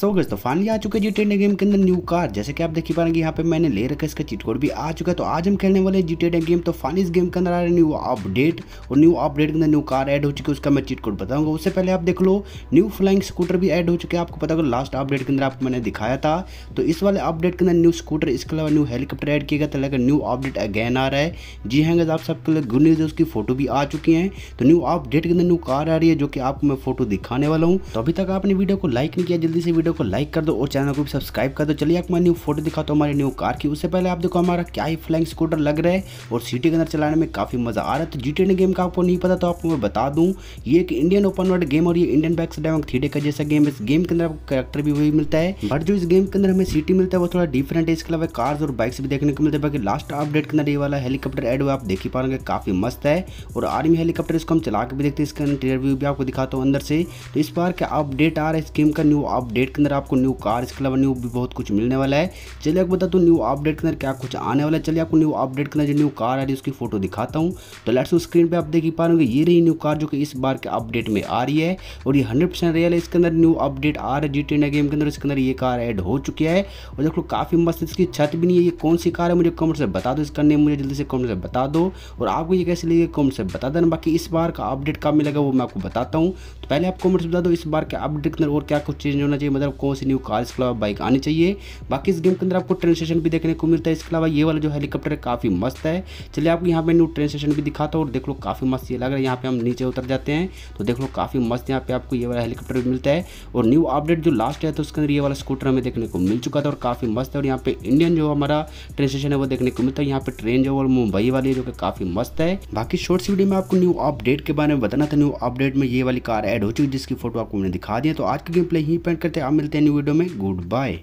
सो गज तो फाइनली आ चुके जी टेन गेम के अंदर न्यू कार जैसे कि आप देख रहे हैं यहाँ पे मैंने ले रखा इसका चीट कोड भी आ चुका है तो आज हम खेलने वाले जी गेम तो फाइनली इस गेम के अंदर आ रहा है न्यू अपडेट और न्यू अपडेट के अंदर न्यू कार एड हो चुकी है उसका मैं चिटकोड कोड बताऊंगा उससे पहले आप देख लो न्यू फ्लाइंग स्कूटर भी एड हो चुके हैं आपको पता होगा लास्ट अपडेट के अंदर आपको मैंने दिखाया था तो इस वाले अपडेट के अंदर न्यू स्कूटर इसके अलावा न्यू हेलीकॉप्टर एड किया गया था लेकिन न्यू अपडेट अगेन आ रहा है जी हैं हाँ, आप सबके लिए गुड न्यूज़ उसकी फोटो भी आ चुकी है तो न्यू अपडेट के अंदर न्यू कार आ रही है जो कि आपको मैं फोटो दिखाने वाला हूँ तो अभी तक आपने वीडियो को लाइक नहीं किया जल्दी से वीडियो वीडियो को लाइक कर दो और चैनल को भी सब्सक्राइब कर दो चलिए आपको मैं न्यू फोटो दिखाता हूँ हमारी न्यू कार की उससे पहले आप देखो हमारा क्या ही फ्लाइंग स्कूटर लग रहा है और सिटी के अंदर चलाने में काफ़ी मज़ा आ रहा है तो जी टी गेम का आपको नहीं पता तो आपको मैं बता दूँ ये एक इंडियन ओपन वर्ल्ड गेम और ये इंडियन बैक्स डाइविंग थी का जैसा गेम इस गेम के अंदर आपको करेक्टर भी वही मिलता है बट जो इस गेम के अंदर हमें सिटी मिलता है वो थोड़ा डिफरेंट है इसके अलावा कार्स और बाइक्स भी देखने को मिलते हैं बाकी लास्ट अपडेट के अंदर ये वाला हेलीकॉप्टर एड आप देख ही पाएंगे काफ़ी मस्त है और आर्मी हेलीकॉप्टर इसको हम चला के भी देखते हैं इसका इंटरव्यू भी आपको दिखाता हूँ अंदर से तो इस बार का अपडेट आ रहा है इस गेम का न्यू अपडेट के अंदर आपको न्यू कार्स के अलावा न्यू भी बहुत कुछ मिलने वाला है चलिए आपको बता दूँ न्यू अपडेट के अंदर क्या कुछ आने वाला है चलिए आपको न्यू अपडेट के अंदर जो न्यू कार आ रही है उसकी फोटो दिखाता हूँ तो लेट्स स्क्रीन पर आप देख ही पा रहे ये रही न्यू कार जो कि इस बार के अपडेट में आ रही है और ये हंड्रेड परसेंट रियल है इसके अंदर न्यू अपडेट आ रहा है जी टेन गेम के अंदर इसके अंदर ये कार एड हो चुकी है और देखो काफ़ी मस्त इसकी छत भी नहीं है ये कौन सी कार है मुझे कमेंट से बता दो इसका नेम मुझे जल्दी से कमेंट से बता दो और आपको ये कैसे लगे कमेंट से बता देना बाकी इस बार का अपडेट कब मिलेगा वो मैं आपको बताता हूँ तो पहले आप कमेंट से बता दो इस बार के अपडेट के अंदर और क्या कुछ चेंज होना चाहिए मतलब आपको कौन न्यू कार इसके अलावा बाइक आनी चाहिए बाकी इस गेम के अंदर आपको ट्रेन स्टेशन भी देखने को मिलता है इसके अलावा ये वाला जो हेलीकॉप्टर है काफ़ी मस्त है चलिए आपको यहाँ पे न्यू ट्रेन स्टेशन भी दिखाता हूँ और देख लो काफ़ी मस्त ये लग रहा है यहाँ पे हम नीचे उतर जाते हैं तो देख लो काफ़ी मस्त यहाँ पे आपको ये वाला हेलीकॉप्टर भी मिलता है और न्यू अपडेट जो लास्ट है तो उसके अंदर ये वाला स्कूटर हमें देखने को मिल चुका था और काफ़ी मस्त है और यहाँ पे इंडियन जो हमारा ट्रेन स्टेशन है वो देखने को मिलता है यहाँ पे ट्रेन जो मुंबई वाली जो काफ़ी मस्त है बाकी शॉर्ट्स वीडियो में आपको न्यू अपडेट के बारे में बताना था न्यू अपडेट में ये वाली कार एड हो चुकी जिसकी फोटो आपको मैंने दिखा दिया तो आज की गेम प्ले ही पेंट करते हैं मिलते हैं न्यू वीडियो में गुड बाय